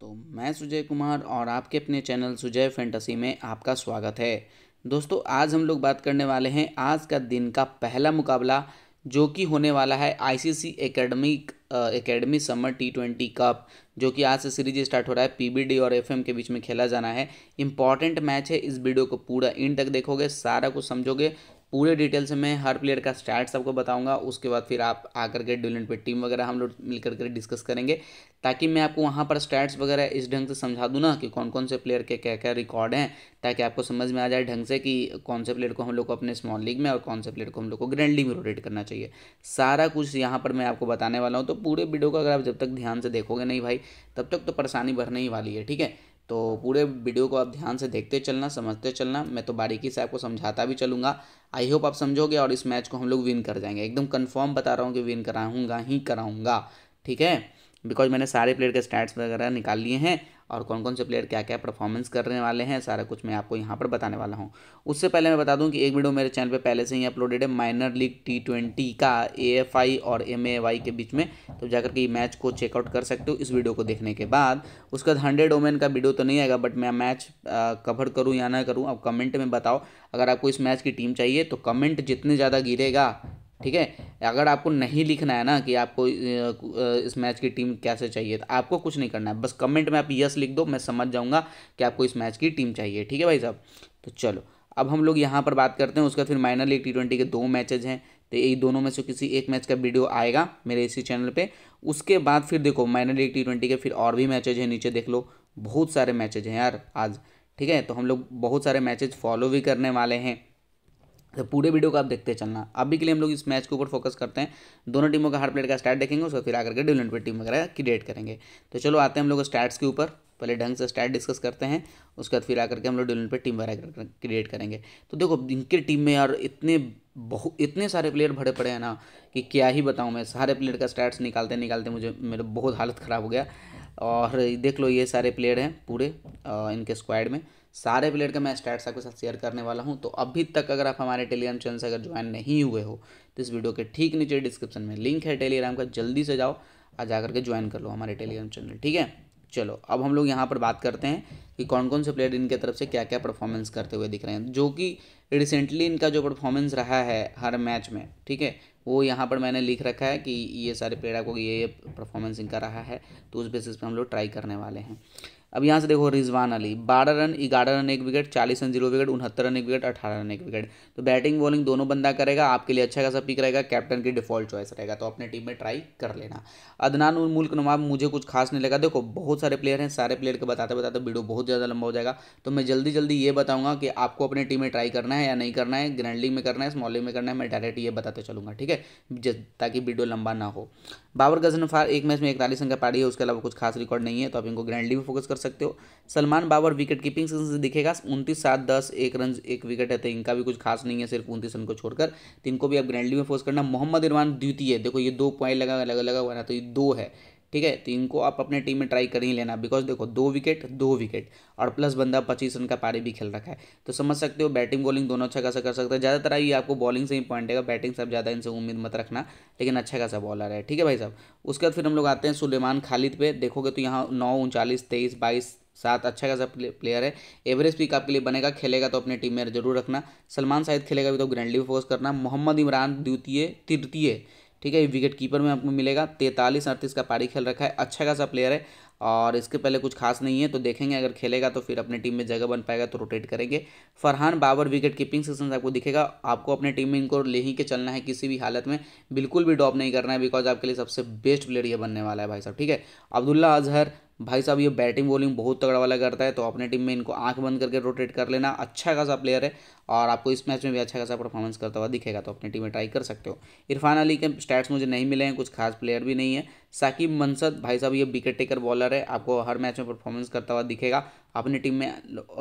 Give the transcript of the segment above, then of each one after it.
तो मैं सुजय कुमार और आपके अपने चैनल सुजय फैंटसी में आपका स्वागत है दोस्तों आज हम लोग बात करने वाले हैं आज का दिन का पहला मुकाबला जो कि होने वाला है ICC academy academy summer T twenty cup जो कि आज से सीरीज स्टार्ट हो रहा है पीबीडी और एफएम के बीच में खेला जाना है इंपॉर्टेंट मैच है इस वीडियो को पूरा इन तक देखोगे सारा कुछ समझोगे पूरे डिटेल से मैं हर प्लेयर का स्टैट्स आपको बताऊंगा उसके बाद फिर आप आकर के डिलेंट पे टीम वगैरह हम लोग मिलकर के डिस्कस करेंगे ताकि मैं आपको वहाँ पर स्टैट्स वगैरह इस ढंग से समझा दूँ ना कि कौन कौन से प्लेयर के क्या क्या रिकॉर्ड हैं ताकि आपको समझ में आ जाए ढंग से कि कौन से प्लेयर को हम लोग को अपने स्मॉल लीग में और कौन से प्लेयर को हम लोग को ग्रैंड लीग में रोटेट करना चाहिए सारा कुछ यहाँ पर मैं आपको बताने वाला हूँ तो पूरे वीडियो को अगर आप जब तक ध्यान से देखोगे नहीं भाई तब तक तो परेशानी बढ़ने ही वाली है ठीक है तो पूरे वीडियो को आप ध्यान से देखते चलना समझते चलना मैं तो बारीकी से आपको समझाता भी चलूँगा आई होप आप समझोगे और इस मैच को हम लोग विन कर जाएंगे एकदम कन्फर्म बता रहा हूँ कि विन कराऊँगा ही कराऊँगा ठीक है बिकॉज मैंने सारे प्लेयर के स्टैट्स वगैरह निकाल लिए हैं और कौन कौन से प्लेयर क्या क्या परफॉर्मेंस करने वाले हैं सारा कुछ मैं आपको यहाँ पर बताने वाला हूँ उससे पहले मैं बता दूँ कि एक वीडियो मेरे चैनल पे पहले से ही अपलोडेड है माइनर लीग टी ट्वेंटी का ए और एम के बीच में तो जाकर के मैच को चेकआउट कर सकते हो इस वीडियो को देखने के बाद उसके बाद हंड्रेड ओमेन का वीडियो तो नहीं आएगा बट मैं मैच कवर करूँ या ना करूँ अब कमेंट में बताओ अगर आपको इस मैच की टीम चाहिए तो कमेंट जितने ज़्यादा गिरेगा ठीक है अगर आपको नहीं लिखना है ना कि आपको इस मैच की टीम कैसे चाहिए तो आपको कुछ नहीं करना है बस कमेंट में आप यस लिख दो मैं समझ जाऊँगा कि आपको इस मैच की टीम चाहिए ठीक है भाई साहब तो चलो अब हम लोग यहाँ पर बात करते हैं उसका फिर माइनर लीग टी ट्वेंटी के दो मैचेज हैं तो ये दोनों में से किसी एक मैच का वीडियो आएगा मेरे इसी चैनल पर उसके बाद फिर देखो माइनर लीग टी ट्वेंटी के फिर और भी मैचेज हैं नीचे देख लो बहुत सारे मैचेज हैं यार आज ठीक है तो हम लोग बहुत सारे मैचेज फॉलो भी करने वाले हैं तो पूरे वीडियो को आप देखते चलना अभी के लिए हम लोग इस मैच के ऊपर फोकस करते हैं दोनों टीमों का हर प्लेयर का स्टार्ट देखेंगे उसको फिर आकर के डिविलेंट पर टीम वगैरह क्रिएट करेंगे तो चलो आते हैं हम लोग स्टार्ट के ऊपर पहले ढंग से स्टार्ट डिस्कस करते हैं उसके बाद फिर आकर के हम लोग डिविलेंट पर टीम वगैरह क्रिएट करेंगे तो देखो इनके टीम में यार इतने बहुत इतने सारे प्लेयर भरे पड़े हैं ना कि क्या ही बताऊँ मैं सारे प्लेयर का स्टार्ट निकालते निकालते मुझे मेरा बहुत हालत ख़राब हो गया और देख लो ये सारे प्लेयर हैं पूरे इनके स्क्वाड में सारे प्लेयर का मैं स्टैट्स आपके साथ शेयर करने वाला हूँ तो अभी तक अगर आप हमारे टेलीग्राम चैनल से अगर ज्वाइन नहीं हुए हो तो इस वीडियो के ठीक नीचे डिस्क्रिप्शन में लिंक है टेलीग्राम का जल्दी से जाओ आ जा करके ज्वाइन कर लो हमारे टेलीग्राम चैनल ठीक है चलो अब हम लोग यहाँ पर बात करते हैं कि कौन कौन से प्लेयर इनके तरफ से क्या क्या परफॉर्मेंस करते हुए दिख रहे हैं जो कि रिसेंटली इनका जो परफॉर्मेंस रहा है हर मैच में ठीक है वो यहाँ पर मैंने लिख रखा है कि ये सारे प्लेयर आपको ये ये परफॉर्मेंस इनका रहा है तो उस बेसिस पे हम लोग ट्राई करने वाले हैं अब यहाँ से देखो रिजवान अली बारह रन ग्यारह रन एक विकेट चालीस रन जीरो विकेट उनहत्तर रन एक विकेट अठारह रन एक विकेट तो बैटिंग बॉलिंग दोनों बंदा करेगा आपके लिए अच्छा खासा पिक रहेगा कैप्टन की डिफॉल्ट चॉइस रहेगा तो अपने टीम में ट्राई कर लेना अदनान उल मुल्क नवाब मुझे कुछ खास नहीं लगा देखो बहुत सारे प्लेयर हैं सारे प्लेयर के बताते बताते वीडियो बहुत ज़्यादा लंबा हो जाएगा तो मैं जल्दी जल्दी ये बताऊंगा कि आपको अपने टीम में ट्राई करना है या नहीं करना है ग्रैंड लीग में करना है स्मॉल लीग में करना है मैं डायरेक्ट ये बताते चलूँगा ठीक है ताकि वीडियो लंबा ना हो बाबर गजनफार एक मैच में इकतालीस रन का पारी है उसके अलावा कुछ खास रिकॉर्ड नहीं है तो आप इनको ग्रैंड लीग में फोकस कर सकते हो सलमान बाबर विकेट कीपिंग से दिखेगा उनतीस सात दस एक रन एक विकेट है तो इनका भी कुछ खास नहीं है सिर्फ उनतीस रन को छोड़कर तो इनको भी आप ग्रैंडली में फोर्स करना मोहम्मद इरमान द्वितीय देखो ये दो पॉइंट लगा लगा लगा हुआ ना तो ये दो है ठीक है तो इनको आप अपने टीम में ट्राई कर ही लेना बिकॉज देखो दो विकेट दो विकेट और प्लस बंदा पच्चीस रन का पारी भी खेल रखा है तो समझ सकते हो बैटिंग बॉलिंग दोनों अच्छा खासा कर सकते हैं ज़्यादातर ये आपको बॉलिंग से ही पॉइंट है बैटिंग से आप ज़्यादा इनसे उम्मीद मत रखना लेकिन अच्छा खासा बॉलर है ठीक है भाई साहब उसके बाद फिर हम लोग आते हैं सुलेमान खालिद पर देखोगे तो यहाँ नौ उनचालीस तेईस बाईस सात अच्छा खासा प्लेयर है एवरेज पिक आपके लिए बनेगा खेलेगा तो अपने टीम में जरूर रखना सलमान शाहिद खेलेगा भी तो ग्रैंडली फोकस करना मोहम्मद इमरान द्वितीय तृतीय ठीक है विकेट कीपर में आपको मिलेगा तैंतालीस अड़तीस का पारी खेल रखा है अच्छा खासा प्लेयर है और इसके पहले कुछ खास नहीं है तो देखेंगे अगर खेलेगा तो फिर अपने टीम में जगह बन पाएगा तो रोटेट करेंगे Farhan Babar wicket keeping session आपको दिखेगा आपको अपने टीम में इनको ले ही के चलना है किसी भी हालत में बिल्कुल भी ड्रॉप नहीं करना है बिकॉज आपके लिए सबसे बेस्ट प्लेयर ये बनने वाला है भाई साहब ठीक है अब्दुल्ला अजहर भाई साहब ये बैटिंग बॉलिंग बहुत तगड़ा वाला करता है तो अपने टीम में इनको आंख बंद करके रोटेट कर लेना अच्छा खासा प्लेयर है और आपको इस मैच में भी अच्छा खासा परफॉर्मेंस करता हुआ दिखेगा तो अपनी टीम में ट्राई कर सकते हो इरफान अली के स्टैट्स मुझे नहीं मिले हैं कुछ खास प्लेयर भी नहीं है साकिब मनसद भाई साहब ये विकेट टेकर बॉलर है आपको हर मैच में परफॉर्मेंस करता हुआ दिखेगा अपनी टीम में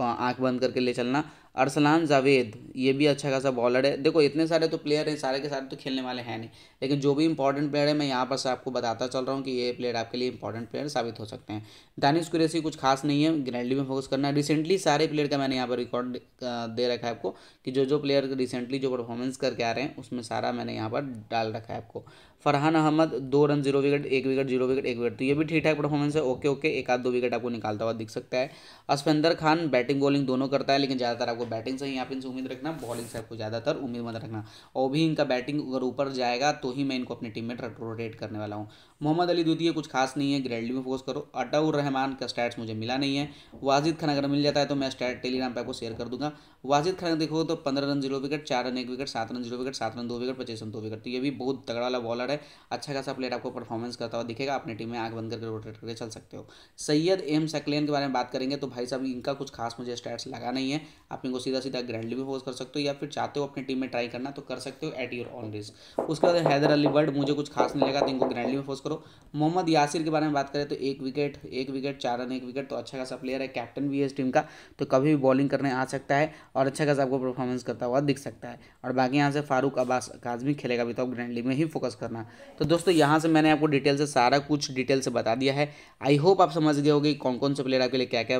आँख बंद करके ले चलना अरसलान जावेद ये भी अच्छा खासा बॉलर है देखो इतने सारे तो प्लेयर हैं सारे के सारे तो खेलने वाले हैं नहीं लेकिन जो भी इंपॉर्टेंट प्लेयर है मैं यहाँ पर आपको बताता चल रहा हूँ कि ये प्लेयर आपके लिए इंपॉर्टेंट प्लेयर साबित हो सकते हैं दानिश कुरेसी कुछ खास नहीं है ग्रैंडली में फोकस करना है रिसेंटली सारे प्लेयर का मैंने यहाँ पर रिकॉर्ड दे रखा है आपको कि जो जो प्लेयर रिसेंटली जो परफॉर्मेंस करके आ रहे हैं उसमें सारा मैंने यहाँ पर डाल रखा है आपको फरहान अहमद दो रन जीरो विकेट एक विकेट जीरो विकेट एक विकेट तो ये भी ठीक ठाक परफॉर्मेंस है ओके ओके एक आध दो विकेट आपको निकालता हुआ दिख सकता है असफेंदर खान बैटिंग बॉलिंग दोनों करता है लेकिन ज़्यादातर आपको बैटिंग से ही यहाँ पे इनसे उम्मीद रखना बॉलिंग से आपको ज़्यादातर उम्मीद मत रखना और भी इनका बैटिंग अगर ऊपर जाएगा तो ही मैं इनको अपनी टीम में रोटेट करने वाला हूँ मोहम्मद अली द्वितीय कुछ खास नहीं है ग्रेडली में फोकस करो अटाउर रहमान का स्टैट्स मुझे मिला नहीं है वाजिद खान अगर मिल जाता है तो मैं स्टैट टेलीग्राम पर आपको शेयर कर दूंगा वाजिद खान देखो तो पंद्रह रन जीरो विकेट चार रन एक विकेट सात रन जीरो विकेट सात रन दो विकेट पच्चीस रन दो विकेट तो ये भी बहुत तगड़ा वाला बॉलर है अच्छा खासा प्लेयर आपको परफॉर्मेंस करता हुआ दिखेगा अपनी टीम में आग बंद करके रोटेट करके चल सकते हो सैयद एम सकलेन के बारे में बात करेंगे तो भाई साहब इनका कुछ खास मुझे स्टैट्स लगा नहीं है आप इनको सीधा सीधा ग्रैंडली में फोर्स कर सकते हो या फिर चाहते हो अपनी टीम में ट्राई करना तो कर सकते हो एट योर ऑन रिस्क उसके बाद हैदर अली बर्ड मुझे कुछ खास नहीं लगा तो इनको ग्रैंडली में फोर्स करो मोहम्मद यासिर के बारे में बात करें तो एक विकेट एक विकेट चार रन एक विकेट तो अच्छा खासा प्लेयर है कैप्टन भी है इस टीम का तो कभी भी बॉलिंग करने आ सकता है और अच्छा खासा आपको परफॉर्मेंस करता हुआ दिख सकता है और बाकी यहाँ से फारूक अब्बास काजमी खेलेगा भी तो आप ग्रैंड में ही फोकस करना तो दोस्तों यहाँ से मैंने आपको डिटेल से सारा कुछ डिटेल से बता दिया है आई होप आप समझ गए होगी कौन कौन से प्लेयर आपके लिए क्या क्या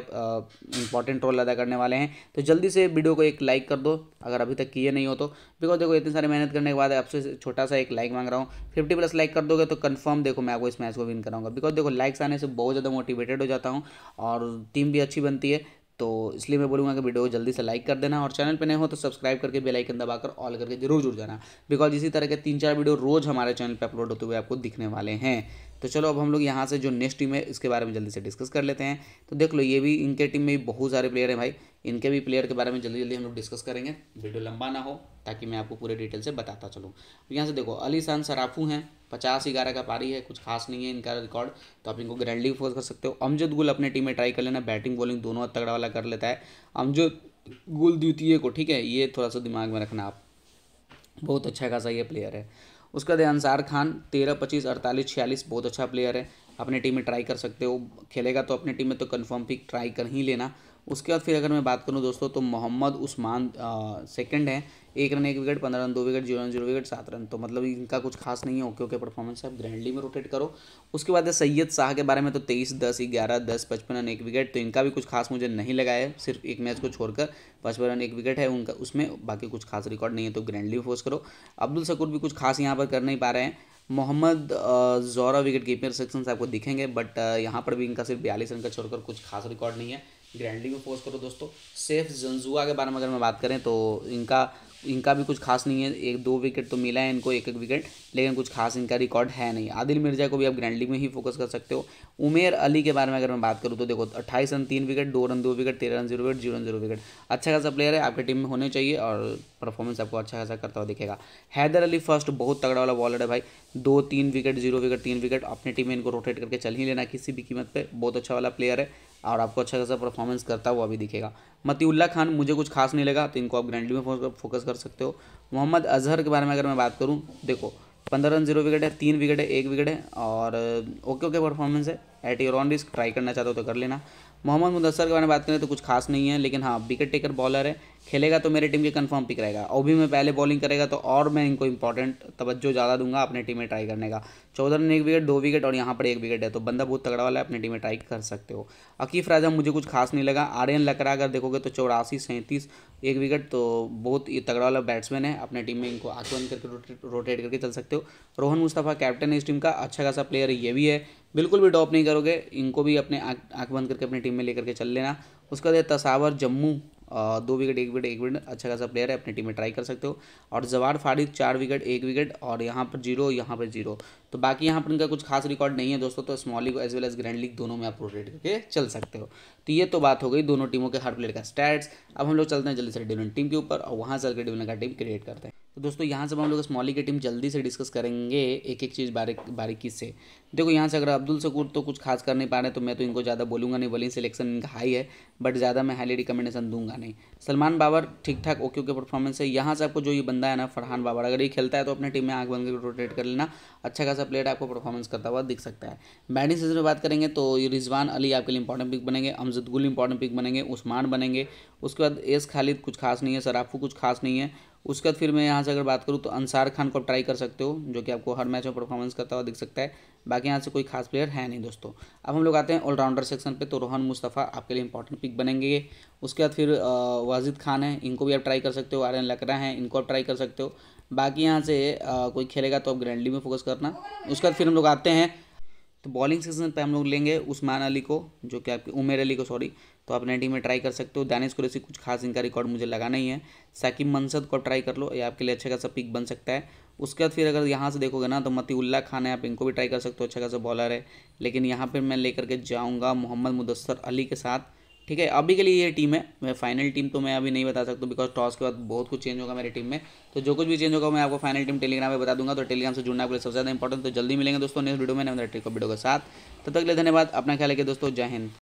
इंपॉर्टेंट रोल अदा करने वाले हैं तो जल्दी से वीडियो को एक लाइक कर दो अगर अभी तक किए नहीं हो तो बिकॉज देखो इतनी सारी मेहनत करने के बाद आपसे छोटा सा एक लाइक मांग रहा हूँ फिफ्टी प्लस लाइक कर दोगे तो कन्फर्म देखो देखो मैं आपको इस मैच को विन कराऊंगा बिकॉज देखो लाइक्स आने से बहुत ज़्यादा मोटिवेटेड हो जाता हूँ और टीम भी अच्छी बनती है तो इसलिए मैं बोलूँगा कि वीडियो को जल्दी से लाइक कर देना और चैनल पर नए हो तो सब्सक्राइब करके बेल आइकन दबाकर ऑल करके जरूर जुड़ जाना बिकॉज इसी तरह के तीन चार वीडियो रोज़ हमारे चैनल पर अपलोड होते हुए आपको दिखने वाले हैं तो चलो अब हम लोग यहाँ से जो नेक्स्ट टीम है इसके बारे में जल्दी से डिस्कस कर लेते हैं तो देख लो ये भी इनके टीम में भी बहुत सारे प्लेयर हैं भाई इनके भी प्लेयर के बारे में जल्दी जल्दी हम लोग डिस्कस करेंगे वीडियो लंबा ना हो ताकि मैं आपको पूरे डिटेल से बताता चलूँ यहाँ से देखो अली शान सराफू हैं पचास ग्यारह का पारी है कुछ खास नहीं है इनका रिकॉर्ड तो आप इनको ग्रैंड लीग फोर्स कर सकते हो अमजद गुल अपने टीम में ट्राई कर लेना बैटिंग बॉलिंग दोनों तगड़ा वाला कर लेता है अमजद गुल द्वितीय को ठीक है ये थोड़ा सा दिमाग में रखना आप बहुत अच्छा खासा ये प्लेयर है उसके बाद अंसार खान तेरह पच्चीस अड़तालीस छियालीस बहुत अच्छा प्लेयर है अपने टीम में ट्राई कर सकते हो खेलेगा तो अपने टीम में तो कन्फर्म पिक ट्राई कर ही लेना उसके बाद फिर अगर मैं बात करूँ दोस्तों तो मोहम्मद उस्मान सेकंड है एक रन एक विकेट पंद्रह रन दो wicket zero run zero wicket सात रन तो मतलब इनका कुछ खास नहीं है ओके ओके परफॉर्मेंस आप ग्रैंडली में रोटेट करो उसके बाद है सैयद शाह के बारे में तो तेईस दस ग्यारह दस पचपन रन एक विकेट तो इनका भी कुछ खास मुझे नहीं लगा है सिर्फ एक मैच को छोड़कर पचपन रन एक विकेट है उनका उसमें बाकी कुछ खास रिकॉर्ड नहीं है तो ग्रैंडली फोर्स करो अब्दुल सकूर भी कुछ खास यहाँ पर कर नहीं पा रहे हैं मोहम्मद जोरा विकेट कीपर सेक्शन आपको दिखेंगे बट यहाँ पर भी इनका सिर्फ बयालीस रन का छोड़कर कुछ खास रिकॉर्ड नहीं है ग्रैंडली में पोस्ट करो दोस्तों सेफ जंजुआ के बारे में अगर मैं बात करें तो इनका इनका भी कुछ खास नहीं है एक दो विकेट तो मिला है इनको एक एक विकेट लेकिन कुछ खास इनका रिकॉर्ड है नहीं आदिल मिर्जा को भी आप ग्रैंड लीग में ही फोकस कर सकते हो उमेर अली के बारे में अगर मैं बात करूँ तो देखो अट्ठाईस रन तीन विकेट दो रन दो विकेट तेरह run zero wicket zero run zero wicket अच्छा खासा प्लेयर है आपके टीम में होने चाहिए और परफॉर्मेंस आपको अच्छा खासा करता हुआ दिखेगा हैदर अली फर्स्ट बहुत तगड़ा वाला बॉलर है भाई दो तीन विकेट जीरो विकेट तीन विकेट अपनी टीम में इनको रोटेट करके चल ही लेना किसी भी कीमत पर बहुत अच्छा वाला प्लेयर है और आपको अच्छा खासा परफॉर्मेंस करता हुआ भी दिखेगा मतीउल्ला खान मुझे कुछ खास नहीं लगा तो इनको आप ग्रैंडली में फोकस कर सकते हो मोहम्मद अजहर के बारे में अगर मैं बात करूँ देखो पंद्रह रन जीरो विकेट है तीन विकेट है एक विकेट है और ओके ओके परफॉर्मेंस है at your own risk try करना चाहते हो तो कर लेना मोहम्मद मुदसर के बारे में बात करें तो कुछ खास नहीं है लेकिन हाँ विकेट टेकर बॉलर है खेलेगा तो मेरे टीम के कंफर्म पिक रहेगा और भी मैं पहले बॉलिंग करेगा तो और मैं इनको इंपॉर्टेंट तवज्जो ज़्यादा दूंगा अपने टीम में ट्राई करने का चौदह रन एक विकेट दो विकेट और यहाँ पर एक विकेट है तो बंदा बहुत तगड़ा वाला है अपनी टीम में ट्राई कर सकते हो अकीफ राजा मुझे कुछ खास नहीं लगा आर्यन लकड़ा अगर देखोगे तो चौरासी सैंतीस एक विकेट तो बहुत ही तगड़ा वाला बैट्समैन है अपने टीम में इनको आंख बंद करके रोटेट करके चल सकते हो रोहन मुस्तफ़ा कैप्टन है इस टीम का अच्छा खासा प्लेयर ये भी है बिल्कुल भी ड्रॉप नहीं करोगे इनको भी अपने आंख बंद करके अपनी टीम में लेकर के चल लेना उसके बाद तसावर जम्मू दो विकेट एक विकेट एक विकेट अच्छा खासा प्लेयर है अपनी टीम में ट्राई कर सकते हो और जवाहर फारिद चार विकेट एक विकेट और यहाँ पर जीरो यहाँ पर जीरो तो बाकी यहाँ पर इनका कुछ खास रिकॉर्ड नहीं है दोस्तों तो small league as well as grand league दोनों में आप रोटेट करके चल सकते हो तो ये तो बात हो गई दोनों टीमों के हर प्लेयर का स्टैट्स अब हम लोग चलते हैं जल्दी से डिविजन टीम के ऊपर और वहाँ से डिविजन का टीम क्रिएट करते हैं तो दोस्तों यहाँ से हम लोग इस की टीम जल्दी से डिस्कस करेंगे एक एक चीज़ बारीक बारीकी से देखो यहाँ से अगर अब्दुल सकूर तो कुछ खास कर नहीं पा रहे तो मैं तो इनको ज़्यादा बोलूँगा नहीं बोलिंग सिलेक्शन इनका हाई है बट ज़्यादा मैं हाईली रिकमेंडेशन दूंगा नहीं सलमान बाबर ठीक ठाक ओके ओके परफॉर्मेंस है यहाँ से आपको जो ये बंदा है ना फरहान बाबर अगर ये खेलता है तो अपनी टीम में आँख बंद कर रोटेट कर लेना अच्छा खासा प्लेयर आपको परफॉर्मेंस करता हुआ दिख सकता है बैटिंग सीजन में बात करेंगे तो ये रिजवान अली आपके लिए इंपॉर्टेंट पिक बनेंगे अमजद गुल इंपॉर्टेंट पिक बनेंगे उस्मान बनेंगे उसके बाद एस खालिद कुछ खास नहीं है सराफू कुछ खास नहीं है उसके बाद फिर मैं यहाँ से अगर बात करूँ तो अंसार खान को आप ट्राई कर सकते हो जो कि आपको हर मैच में परफॉर्मेंस करता हुआ दिख सकता है बाकी यहाँ से कोई खास प्लेयर है नहीं दोस्तों अब हम लोग आते हैं ऑलराउंडर सेक्शन पे तो रोहन मुस्तफ़ा आपके लिए इंपॉर्टेंट पिक बनेंगे उसके बाद फिर वाजिद खान है इनको भी आप ट्राई कर सकते हो आर्यन लकड़ा है इनको आप ट्राई कर सकते हो बाकी यहाँ से कोई खेलेगा तो आप ग्रैंडली में फोकस करना उसके बाद फिर हम लोग आते हैं तो बॉलिंग सेक्शन पे हम लोग लेंगे उस्मान अली को जो कि आपके उमेर अली को सॉरी तो आप नाइन्टी में ट्राई कर सकते हो दानिश कुरैसी कुछ खास इनका रिकॉर्ड मुझे लगा नहीं है साकिब मनसद को ट्राई कर लो ये आपके लिए अच्छा खासा पिक बन सकता है उसके बाद फिर अगर यहाँ से देखोगे ना तो मतीउल्ला खान है आप इनको भी ट्राई कर सकते हो अच्छा खासा बॉलर है लेकिन यहाँ पर मैं लेकर के जाऊँगा मोहम्मद मुदस्सर अली के साथ ठीक है अभी के लिए ये टीम है मैं फाइनल टीम तो मैं अभी नहीं बता सकता बिकॉज टॉस के बाद बहुत कुछ चेंज होगा मेरी टीम में तो जो कुछ भी चेंज होगा मैं आपको फाइनल टीम टेलीग्राम में बता दूंगा तो टेलीग्राम से जुड़ना आपके लिए सबसे ज़्यादा इंपॉर्टेंट तो जल्दी मिलेंगे दोस्तों नेक्स्ट वीडियो में नरेंद्र टेको वीडियो के साथ तब तक के लिए धन्यवाद अपना ख्याल रखिए दोस्तों जय हिंद